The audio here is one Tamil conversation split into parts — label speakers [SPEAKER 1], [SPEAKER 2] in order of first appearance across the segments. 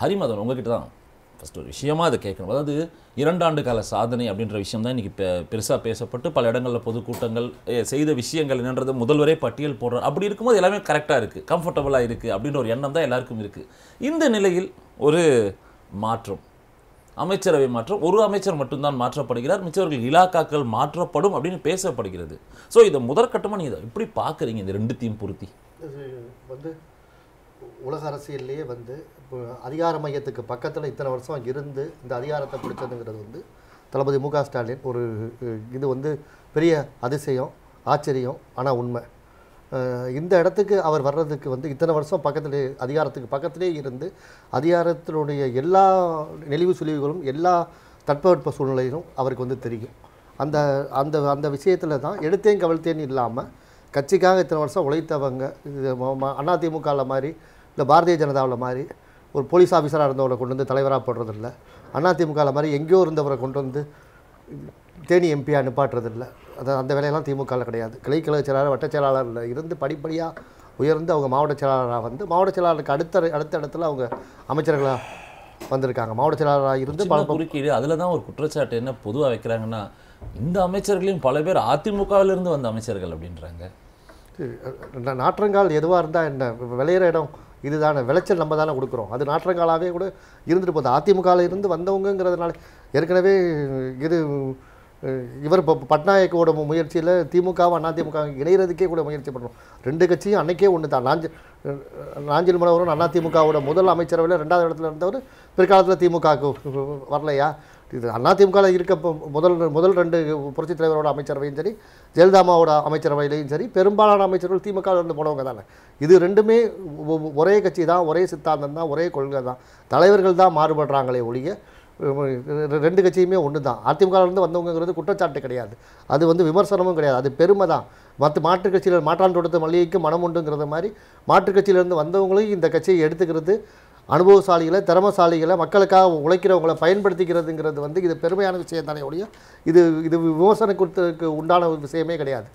[SPEAKER 1] ஹரிமதன் உங்ககிட்ட தான் ஃபஸ்ட் ஒரு விஷயமாக அதை கேட்கணும் அதாவது இரண்டாண்டு கால சாதனை அப்படின்ற விஷயம் தான் இன்றைக்கி பெருசாக பேசப்பட்டு பல இடங்களில் பொதுக்கூட்டங்கள் செய்த விஷயங்கள் என்னன்றது முதல்வரே பட்டியல் போடுற அப்படி இருக்கும்போது எல்லாமே கரெக்டாக இருக்குது கம்ஃபர்டபுளாக இருக்குது அப்படின்ற ஒரு எண்ணம் தான் எல்லாருக்கும் இருக்குது இந்த நிலையில் ஒரு மாற்றம் அமைச்சரவை மாற்றம் ஒரு அமைச்சர் மட்டும்தான் மாற்றப்படுகிறார் மிச்சவர்கள் இலாக்காக்கள் மாற்றப்படும் அப்படின்னு பேசப்படுகிறது ஸோ இதை முதற்கட்டமாக நீங்கள் எப்படி பார்க்குறீங்க
[SPEAKER 2] இந்த ரெண்டுத்தையும் பொருத்தி வந்து உலக அரசியல்லையே வந்து இப்போ அதிகார மையத்துக்கு பக்கத்தில் இத்தனை வருஷம் இருந்து இந்த அதிகாரத்தை பிடிச்சதுங்கிறது வந்து தளபதி மு ஸ்டாலின் ஒரு இது வந்து பெரிய அதிசயம் ஆச்சரியம் ஆனால் உண்மை இந்த இடத்துக்கு அவர் வர்றதுக்கு வந்து இத்தனை வருஷம் பக்கத்தில் அதிகாரத்துக்கு பக்கத்திலே இருந்து அதிகாரத்தினுடைய எல்லா நெளிவு சுழிவுகளும் எல்லா தட்பவெட்ப சூழ்நிலையிலும் அவருக்கு வந்து தெரியும் அந்த அந்த அந்த விஷயத்தில் தான் எடுத்தேன் கவிழ்த்தேன்னு இல்லாமல் கட்சிக்காக இத்தனை வருஷம் உழைத்தவங்க இது அதிமுகவில் மாதிரி இந்த பாரதிய ஜனதாவில் மாதிரி ஒரு போலீஸ் ஆஃபீஸராக இருந்தவரை கொண்டு வந்து தலைவராக போடுறதில்ல அதிமுகவில் மாதிரி எங்கேயோ இருந்தவரை கொண்டு வந்து தேனி எம்பியாக நிப்பாட்டுறதில்ல அது அந்த வேலையெல்லாம் திமுகவில் கிடையாது கிளை கிளை செயலாளர் வட்ட இல்லை இருந்து படிப்படியாக உயர்ந்து அவங்க மாவட்ட செயலாளராக வந்து மாவட்ட செயலாளருக்கு அடுத்த அடுத்த இடத்துல அவங்க அமைச்சர்களாக வந்திருக்காங்க மாவட்ட செயலாளராக இருந்து பல
[SPEAKER 1] குறுக்கீடு அதில் தான் ஒரு குற்றச்சாட்டு என்ன பொதுவாக வைக்கிறாங்கன்னா இந்த அமைச்சர்களையும் பல பேர் அதிமுகவிலிருந்து வந்த அமைச்சர்கள் அப்படின்றாங்க
[SPEAKER 2] நாற்றங்கால் எதுவாக இருந்தால் என்ன விளையிற இடம் இதுதானே விளைச்சல் நம்ம தானே கொடுக்குறோம் அது நாற்றங்காலாகவே கூட இருந்துட்டு போகுது அதிமுகவில் இருந்து வந்தவங்கிறதுனால ஏற்கனவே இது இவர் இப்போ பட்நாயக்கோட முயற்சியில் திமுகவும் அதிமுக இணைகிறதுக்கே கூட முயற்சி பண்ணுறோம் ரெண்டு கட்சியும் அன்னைக்கே ஒன்று தான் நாஞ்சில் நாஞ்சில் மனவரும் அதிமுகவோட முதல் அமைச்சரவையில் ரெண்டாவது இடத்துல இருந்தவர் பிற்காலத்தில் திமுகவுக்கு வரலையா இது அதிமுகவில் இருக்க முதல் முதல் ரெண்டு புரட்சி தலைவரோட அமைச்சரவையும் சரி ஜெயலலிதாமாவோட அமைச்சரவையிலையும் சரி பெரும்பாலான அமைச்சர்கள் இருந்து போனவங்க தானே இது ரெண்டுமே ஒரே கட்சி தான் ஒரே சித்தாந்தம் தான் ஒரே கொள்கை தான் தலைவர்கள் தான் மாறுபடுறாங்களே ஒழிய ரெண்டு கட்சியுமே ஒன்று தான் அதிமுகவிலேருந்து வந்தவங்கிறது குற்றச்சாட்டு கிடையாது அது வந்து விமர்சனமும் கிடையாது அது பெருமை தான் மற்ற மாற்றுக் கட்சியில் மாற்றான் மளிகைக்கு மல்லிகைக்கு மனம் உண்டுங்கிறது மாதிரி மாற்றுக் கட்சியிலேருந்து வந்தவங்களையும் இந்த கட்சியை எடுத்துக்கிறது அனுபவசாலிகளை திறமசாலிகளை மக்களுக்காக உழைக்கிறவங்களை பயன்படுத்திக்கிறதுங்கிறது வந்து இது பெருமையான விஷயம் தானே ஒழிய இது இது விமர்சனத்திற்கு உண்டான விஷயமே கிடையாது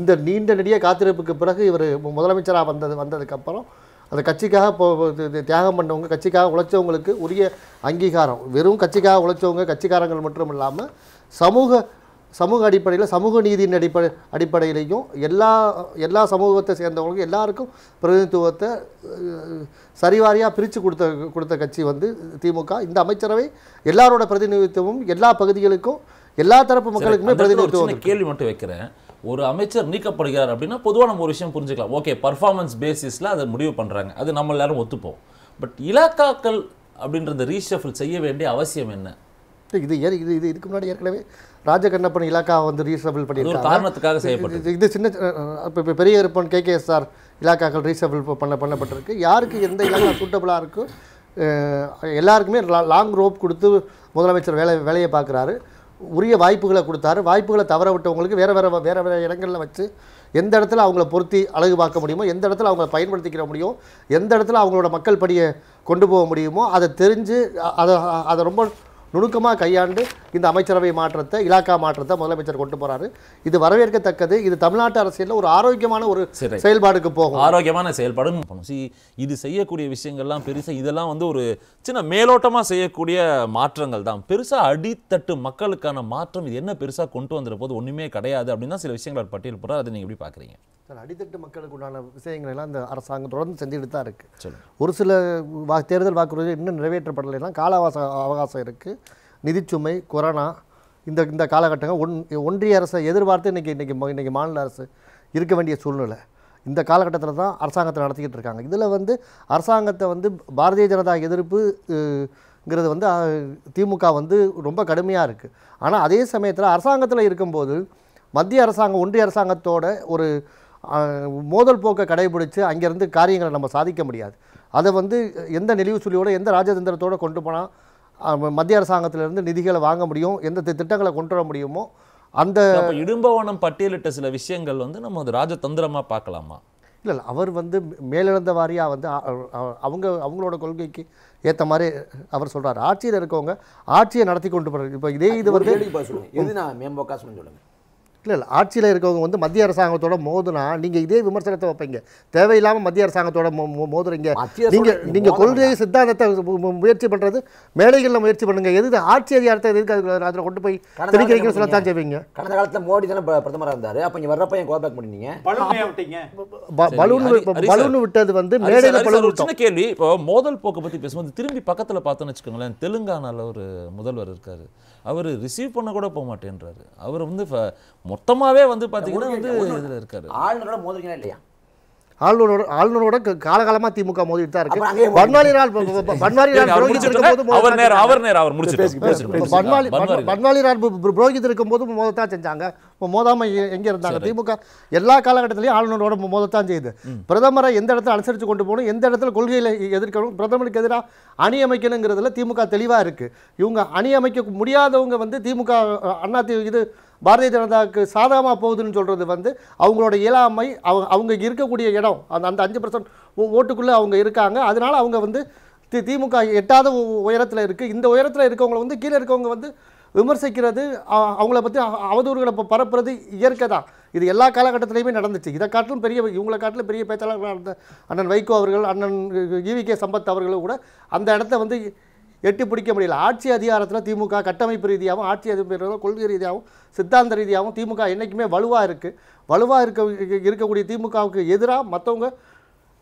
[SPEAKER 2] இந்த நீண்ட நெடிய காத்திருப்புக்கு பிறகு இவர் முதலமைச்சராக வந்தது வந்ததுக்கப்புறம் அந்த கட்சிக்காக தியாகம் பண்ணவங்க கட்சிக்காக உழைச்சவங்களுக்கு உரிய அங்கீகாரம் வெறும் கட்சிக்காக உழைச்சவங்க கட்சிக்காரங்கள் மட்டும் இல்லாமல் சமூக சமூக அடிப்படையில் சமூக நீதியின் அடிப்படை அடிப்படையிலையும் எல்லா எல்லா சமூகத்தை சேர்ந்தவங்களுக்கும் எல்லாருக்கும் பிரதிநிதித்துவத்தை சரிவாரியாக பிரித்து கொடுத்த கொடுத்த கட்சி வந்து திமுக இந்த அமைச்சரவை எல்லாரோட பிரதிநிதித்துவமும் எல்லா பகுதிகளுக்கும் எல்லா தரப்பு மக்களுக்குமே பிரதிநிதித்துவம்
[SPEAKER 1] கேள்வி மட்டும் வைக்கிறேன் ஒரு அமைச்சர் நீக்கப்படுகிறார் அப்படின்னா பொதுவாக நம்ம ஒரு விஷயம் புரிஞ்சுக்கலாம் ஓகே பர்ஃபார்மன்ஸ் பேசிஸில் அதை முடிவு பண்ணுறாங்க அது நம்ம எல்லாரும் ஒத்துப்போம் பட் இலாக்காக்கள் அப்படின்ற ரீஷஃபில் செய்ய வேண்டிய அவசியம் என்ன
[SPEAKER 2] இது ஏ இது இது இதுக்கு முன்னாடி ஏற்கனவே ராஜகண்ணப்பன் இலாக்கா வந்து ரீசபிள் பண்ணியிருக்காங்க இது சின்ன இப்போ பெரிய இருப்பன் கேகேஎஸ் சார் இலாக்காக்கள் ரீசபிள் பண்ண பண்ணப்பட்டிருக்கு யாருக்கு எந்த இலாக்கா சூட்டபுளாக இருக்கும் எல்லாருக்குமே லாங் ரோப் கொடுத்து முதலமைச்சர் வேலை வேலையை பார்க்குறாரு உரிய வாய்ப்புகளை கொடுத்தாரு வாய்ப்புகளை தவற விட்டவங்களுக்கு வேறு வேறு வேறு வேறு இடங்களில் வச்சு எந்த இடத்துல அவங்கள பொருத்தி அழகு பார்க்க முடியுமோ எந்த இடத்துல அவங்கள பயன்படுத்திக்கிற முடியும் எந்த இடத்துல அவங்களோட மக்கள் படியை கொண்டு போக முடியுமோ அதை தெரிஞ்சு அதை அதை ரொம்ப நுணுக்கமாக கையாண்டு இந்த அமைச்சரவை மாற்றத்தை இலாக்கா மாற்றத்தை முதலமைச்சர் கொண்டு போறாரு இது வரவேற்கத்தக்கது இது தமிழ்நாட்டு அரசியலில் ஒரு ஆரோக்கியமான ஒரு செயல்பாடுக்கு போகும்
[SPEAKER 1] ஆரோக்கியமான செயல்பாடும் இது செய்யக்கூடிய விஷயங்கள்லாம் பெருசாக இதெல்லாம் வந்து ஒரு சின்ன மேலோட்டமாக செய்யக்கூடிய மாற்றங்கள் தான் பெருசாக அடித்தட்டு மக்களுக்கான மாற்றம் இது என்ன பெருசாக கொண்டு வந்துட போது ஒன்றுமே கிடையாது அப்படின்னு தான் சில விஷயங்கள் பட்டியல் போகிறார் அதை நீங்கள் எப்படி பார்க்குறீங்க
[SPEAKER 2] சார் அடித்தட்டு மக்களுக்கு உண்டான விஷயங்கள் எல்லாம் இந்த அரசாங்கம் தொடர்ந்து செஞ்சுட்டு தான் இருக்குது ஒரு சில வா தேர்தல் வாக்குறுதி இன்னும் நிறைவேற்றப்படலாம் கால அவகாசம் இருக்குது நிதிச்சுமை கொரோனா இந்த இந்த காலகட்டங்கள் ஒன் ஒன்றிய அரசை எதிர்பார்த்து இன்றைக்கி இன்றைக்கி இன்றைக்கி மாநில அரசு இருக்க வேண்டிய சூழ்நிலை இந்த காலகட்டத்தில் தான் அரசாங்கத்தை நடத்திக்கிட்டு இருக்காங்க இதில் வந்து அரசாங்கத்தை வந்து பாரதிய ஜனதா எதிர்ப்புங்கிறது வந்து திமுக வந்து ரொம்ப கடுமையாக இருக்குது ஆனால் அதே சமயத்தில் அரசாங்கத்தில் இருக்கும்போது மத்திய அரசாங்கம் ஒன்றிய அரசாங்கத்தோட ஒரு மோதல் போக்கை கடைபிடித்து அங்கேருந்து காரியங்களை நம்ம சாதிக்க முடியாது அதை வந்து எந்த நெளிவு சொல்லியோட எந்த ராஜதந்திரத்தோடு கொண்டு போனால் மத்திய அரசாங்கத்திலிருந்து நிதிகளை வாங்க முடியும் எந்த திட்டங்களை கொண்டு வர முடியுமோ அந்த
[SPEAKER 1] இடும்பவனம் பட்டியலிட்ட சில விஷயங்கள் வந்து நம்ம அது ராஜதந்திரமாக பார்க்கலாமா
[SPEAKER 2] இல்லை இல்லை அவர் வந்து மேலிழந்த வாரியாக வந்து அவங்க அவங்களோட கொள்கைக்கு ஏற்ற மாதிரி அவர் சொல்கிறார் ஆட்சியில் இருக்கவங்க ஆட்சியை நடத்தி கொண்டு போகிறார் இப்போ இதே இது வந்து எதுனா
[SPEAKER 1] மேம்போக்கா சொல்லுங்கள்
[SPEAKER 2] இல்லை இல்லை ஆட்சியில் இருக்கவங்க வந்து மத்திய அரசாங்கத்தோட மோதுனா நீங்கள் இதே விமர்சனத்தை வைப்பீங்க தேவையில்லாமல் மத்திய அரசாங்கத்தோட மோதுறீங்க நீங்கள் நீங்கள் கொள்கை சித்தாந்தத்தை முயற்சி பண்ணுறது மேடைகளில் முயற்சி பண்ணுங்கள் எது ஆட்சி அதிகாரத்தை எதுக்கு அதில் அதில் கொண்டு போய் சொல்ல தான் செய்வீங்க
[SPEAKER 1] கடந்த காலத்தில் மோடி தானே பிரதமராக இருந்தார் அப்போ இங்கே வர்றப்ப என் கோபேக்
[SPEAKER 2] பேக் பலூன் பலூன் விட்டது வந்து மேடையில் பலூன்
[SPEAKER 1] கேள்வி இப்போ மோதல் போக்கு பற்றி பேசும்போது திரும்பி பக்கத்தில் பார்த்தோன்னு வச்சுக்கோங்களேன் தெலுங்கானாவில் ஒரு முதல்வர் இருக்கார் அவர் ரிசீவ் பண்ண கூட போக மாட்டேன்றாரு அவர் வந்து மொத்தமாகவே வந்து பார்த்தீங்கன்னா வந்து இதில் இருக்காரு
[SPEAKER 2] ஆளுநரோட இல்லையா ஆளுநரோட ஆளுநரோட காலகாலமாக திமுக மோதிட்டு தான் இருக்கு பன்வாரிலால் பன்வாரிலால் புரோகித் இருக்கும்போது அவர் நேரம் அவர் நேரம் அவர் முடிச்சு பன்வாரி பன்வாரிலால் புரோகித் இருக்கும்போது மோதத்தான் செஞ்சாங்க இப்போ மோதாமல் எங்கே இருந்தாங்க திமுக எல்லா காலகட்டத்திலையும் ஆளுநரோட மோதத்தான் செய்யுது பிரதமரை எந்த இடத்துல அனுசரித்து கொண்டு போகணும் எந்த இடத்துல கொள்கையில் எதிர்க்கணும் பிரதமருக்கு எதிராக அணி அமைக்கணுங்கிறதுல திமுக தெளிவாக இருக்குது இவங்க அணி அமைக்க முடியாதவங்க வந்து திமுக அண்ணா இது பாரதிய ஜனதாவுக்கு சாதகமாக போகுதுன்னு சொல்கிறது வந்து அவங்களோட இயலாமை அவங்க அவங்க இருக்கக்கூடிய இடம் அந்த அந்த அஞ்சு பர்சன்ட் ஓட்டுக்குள்ளே அவங்க இருக்காங்க அதனால் அவங்க வந்து தி திமுக எட்டாத உயரத்தில் இருக்குது இந்த உயரத்தில் இருக்கவங்களை வந்து கீழே இருக்கவங்க வந்து விமர்சிக்கிறது அவங்கள பற்றி அவதூறுகளை இப்போ பரப்புறது இயற்கை தான் இது எல்லா காலகட்டத்திலையுமே நடந்துச்சு இதை காட்டிலும் பெரிய இவங்களை காட்டிலும் பெரிய பேச்சாளர்கள் நடந்த அண்ணன் வைகோ அவர்கள் அண்ணன் ஈவி கே சம்பத் அவர்களும் கூட அந்த இடத்த வந்து எட்டி பிடிக்க முடியல ஆட்சி அதிகாரத்தில் திமுக கட்டமைப்பு ரீதியாகவும் ஆட்சி அதிகாரம் கொள்கை ரீதியாகவும் சித்தாந்த ரீதியாகவும் திமுக என்றைக்குமே வலுவாக இருக்குது வலுவாக இருக்க இருக்கக்கூடிய திமுகவுக்கு எதிராக மற்றவங்க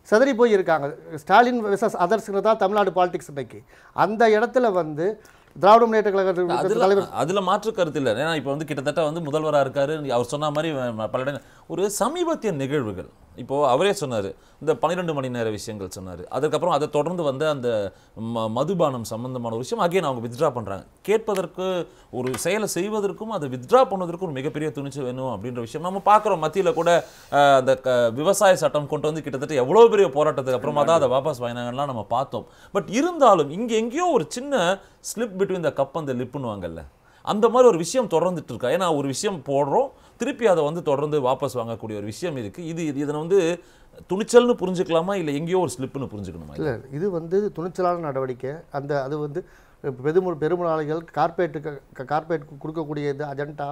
[SPEAKER 2] சிதறி போய் இருக்காங்க ஸ்டாலின் விசஸ் அதர்ஸ்னு தான் தமிழ்நாடு பாலிடிக்ஸ் இன்றைக்கி அந்த இடத்துல வந்து திராவிட முன்னேற்ற கழகத்தில்
[SPEAKER 1] அதில் மாற்று கருத்து இல்லை ஏன்னா இப்போ வந்து கிட்டத்தட்ட வந்து முதல்வராக இருக்கார் அவர் சொன்ன மாதிரி பல ஒரு சமீபத்திய நிகழ்வுகள் இப்போது அவரே சொன்னார் இந்த பன்னிரெண்டு மணி நேர விஷயங்கள் சொன்னார் அதுக்கப்புறம் அதை தொடர்ந்து வந்து அந்த ம மதுபானம் சம்மந்தமான ஒரு விஷயம் அகைன் அவங்க வித்ட்ரா பண்ணுறாங்க கேட்பதற்கு ஒரு செயலை செய்வதற்கும் அதை வித்ட்ரா பண்ணுவதற்கும் ஒரு மிகப்பெரிய துணிச்சல் வேணும் அப்படின்ற விஷயம் நம்ம பார்க்குறோம் மத்தியில் கூட அந்த க விவசாய சட்டம் கொண்டு வந்து கிட்டத்தட்ட எவ்வளோ பெரிய போராட்டத்துக்கு அப்புறமா தான் அதை வாபஸ் வாங்கினாங்கலாம் நம்ம பார்த்தோம் பட் இருந்தாலும் இங்கே எங்கேயோ ஒரு சின்ன ஸ்லிப் பிட்வீன் த கப் அந்த லிப்புன்னு வாங்கல்ல அந்த மாதிரி ஒரு விஷயம் தொடர்ந்துட்டு இருக்கா ஏன்னா ஒரு விஷயம் போடுறோம் திருப்பி அதை வந்து தொடர்ந்து வாபஸ் வாங்கக்கூடிய ஒரு விஷயம் இருக்குது இது இதனை வந்து துணிச்சல்னு புரிஞ்சுக்கலாமா இல்லை எங்கேயோ ஒரு ஸ்லிப்புன்னு புரிஞ்சுக்கணுமா இல்லை
[SPEAKER 2] இது வந்து துணிச்சலான நடவடிக்கை அந்த அது வந்து பெருமு பெருமளாளிகள் கார்பரேட்டுக்கு கார்பரேட் கொடுக்கக்கூடிய இது அஜெண்டா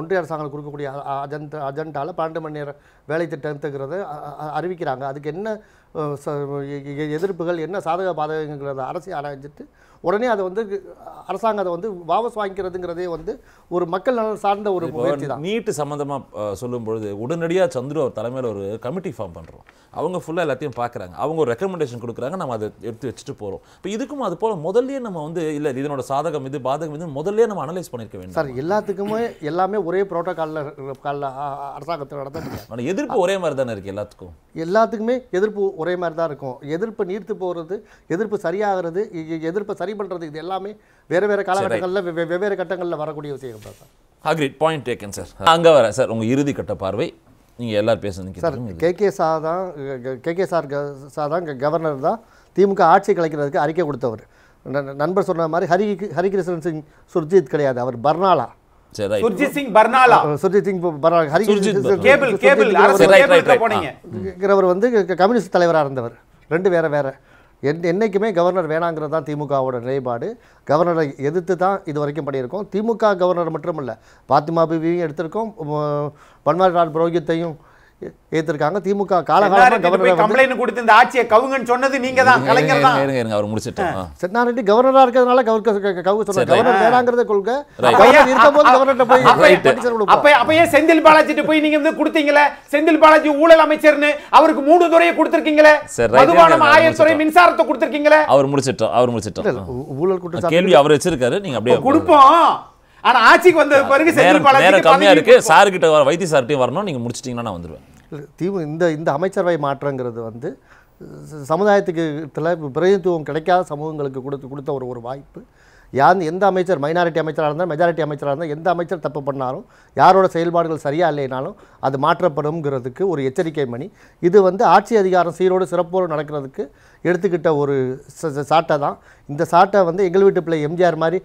[SPEAKER 2] ஒன்றிய அரசாங்கம் கொடுக்கக்கூடிய அஜெண்டா அஜெண்டாவில் பன்னெண்டு மணி நேரம் வேலை திட்டத்துங்கிறத அறிவிக்கிறாங்க அதுக்கு என்ன எதிர்ப்புகள் என்ன சாதக பாதகங்கிறத அரசு ஆராய்ச்சிட்டு உடனே அதை வந்து அரசாங்கம் அதை வந்து வாபஸ் வாங்கிக்கிறதுங்கிறதே வந்து ஒரு மக்கள் நலன் சார்ந்த ஒரு முயற்சி தான்
[SPEAKER 1] நீட்டு சம்மந்தமாக சொல்லும் பொழுது உடனடியாக சந்துரு அவர் தலைமையில் ஒரு கமிட்டி ஃபார்ம் பண்ணுறோம் அவங்க ஃபுல்லாக எல்லாத்தையும் பார்க்குறாங்க அவங்க ஒரு ரெக்கமெண்டேஷன் கொடுக்குறாங்க நம்ம அதை எடுத்து வச்சுட்டு போகிறோம் இப்போ இதுக்கும் அது போல் முதல்ல நம்ம வந்து இல்லை இதனோட சாதகம் இது பாதகம் இது முதல்ல நம்ம அனலைஸ் பண்ணியிருக்க வேண்டும்
[SPEAKER 2] சார் எல்லாத்துக்குமே எல்லாமே ஒரே ப்ரோட்டோக்காலில் காலில் அரசாங்கத்தில் நடத்த
[SPEAKER 1] எதிர்ப்பு ஒரே மாதிரி தானே இருக்குது எல்லாத்துக்கும்
[SPEAKER 2] எல்லாத்துக்குமே எதிர்ப்பு ஒரே மாதிரி தான் இருக்கும் எதிர்ப்பு நீர்த்து போகிறது எதிர்ப்பு சரியாகிறது எதிர்ப்பு சரி சரி பண்ணுறது இது எல்லாமே வேறு வேறு காலகட்டங்களில் வெவ்வேறு கட்டங்களில் வரக்கூடிய விஷயம் sir
[SPEAKER 1] agreed point taken sir அங்கே வர சார் உங்கள் இறுதி கட்ட பார்வை நீங்கள் எல்லாரும் பேசுனீங்க சார்
[SPEAKER 2] கே சா தான் கே சார் சா தான் கவர்னர் தான் திமுக ஆட்சி கலைக்கிறதுக்கு அறிக்கை கொடுத்தவர் நண்பர் சொன்ன மாதிரி ஹரி ஹரிகிருஷ்ணன் சிங் சுர்ஜித் கிடையாது அவர் பர்னாலா சிங் சிங் வந்து கம்யூனிஸ்ட் தலைவராக இருந்தவர் ரெண்டு வேற வேற என் என்றைக்குமே கவர்னர் வேணாங்கிறது தான் திமுகவோட நிலைப்பாடு கவர்னரை எதிர்த்து தான் இது வரைக்கும் பண்ணியிருக்கோம் திமுக கவர்னர் மட்டுமல்ல இல்லை பாத்திமா பிவியும் எடுத்திருக்கோம் பன்வாரிலால் புரோஹித்தையும் ஏத்திருக்காங்க திமுக காலகாலமாக கவர்னர் கம்ப்ளைண்ட் கொடுத்து ஆட்சியை கவுங்கன்னு சொன்னது நீங்க அவர் முடிச்சிட்டேன் கவர்னரா இருக்கிறதுனால செந்தில் பாலாஜிட்டு போய் நீங்க வந்து கொடுத்தீங்களே செந்தில் பாலாஜி ஊழல் அமைச்சர்னு
[SPEAKER 1] அவருக்கு மூணு துறையை கொடுத்திருக்கீங்களே மதுபானம் ஆயிரம் துறை மின்சாரத்தை கொடுத்திருக்கீங்களே அவர் முடிச்சிட்டோம் அவர் முடிச்சிட்டோம்
[SPEAKER 2] ஊழல் குற்ற
[SPEAKER 1] அவர் வச்சிருக்காரு நீங்க அப்படியே
[SPEAKER 2] கொடுப்போம் ஆனால் ஆட்சிக்கு வந்த பிறகு நேரம் கம்மியாக இருக்கு
[SPEAKER 1] சார் கிட்ட வர வைத்திய சார்கிட்டையும் வரணும் நீங்கள் முடிச்சிட்டிங்கன்னா நான் வந்துடுவேன்
[SPEAKER 2] தீவு இந்த இந்த அமைச்சரவை மாற்றங்கிறது வந்து சமுதாயத்துக்கு பிரதிநிதித்துவம் கிடைக்காத சமூகங்களுக்கு கொடுத்து கொடுத்த ஒரு ஒரு வாய்ப்பு யார் எந்த அமைச்சர் மைனாரிட்டி அமைச்சராக இருந்தால் மெஜாரிட்டி அமைச்சராக இருந்தால் எந்த அமைச்சர் தப்பு பண்ணாலும் யாரோட செயல்பாடுகள் சரியாக இல்லைனாலும் அது மாற்றப்படும்ங்கிறதுக்கு ஒரு எச்சரிக்கை மணி இது வந்து ஆட்சி அதிகாரம் சீரோடு சிறப்போடு நடக்கிறதுக்கு எடுத்துக்கிட்ட ஒரு சாட்டை தான் இந்த சாட்டை வந்து எங்கள் வீட்டு பிள்ளை எம்ஜிஆர் மாதிரி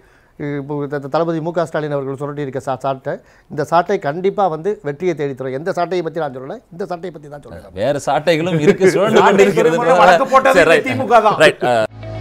[SPEAKER 2] தளபதி மு க ஸ்டாலின் அவர்கள் சொல்லிட்டிருக்க சா சாட்டை இந்த சாட்டை கண்டிப்பாக வந்து வெற்றியை தேடித்தரும் எந்த சாட்டையை பற்றி நான் சொல்லலை இந்த சாட்டையை பற்றி தான் சொல்லுங்கள்
[SPEAKER 1] வேறு சாட்டைகளும் இருக்கு